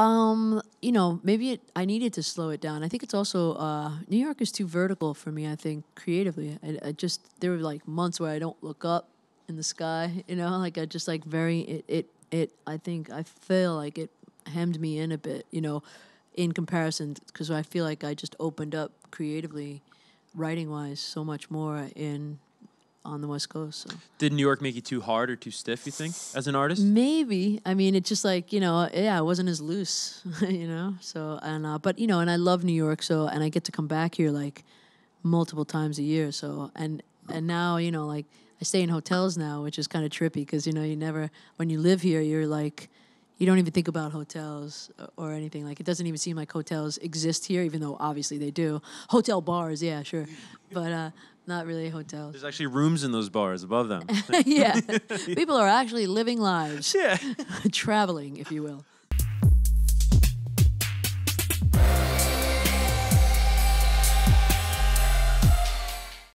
Um, you know, maybe it, I needed to slow it down. I think it's also uh, New York is too vertical for me. I think creatively, I, I, just there were like months where I don't look up in the sky. You know, like I just like very it it, it I think I feel like it hemmed me in a bit. You know, in comparison, because I feel like I just opened up creatively, writing wise, so much more in on the West Coast. So. Did New York make you too hard or too stiff? You think as an artist? Maybe. I mean, it's just like you know, yeah, it wasn't as loose, you know. So and uh, but you know, and I love New York, so and I get to come back here like multiple times a year. So and and now you know, like I stay in hotels now, which is kind of trippy because you know you never when you live here, you're like. You don't even think about hotels or anything. Like it doesn't even seem like hotels exist here, even though obviously they do. Hotel bars, yeah, sure but uh, not really hotels. There's actually rooms in those bars above them. yeah. People are actually living lives. Yeah. traveling, if you will.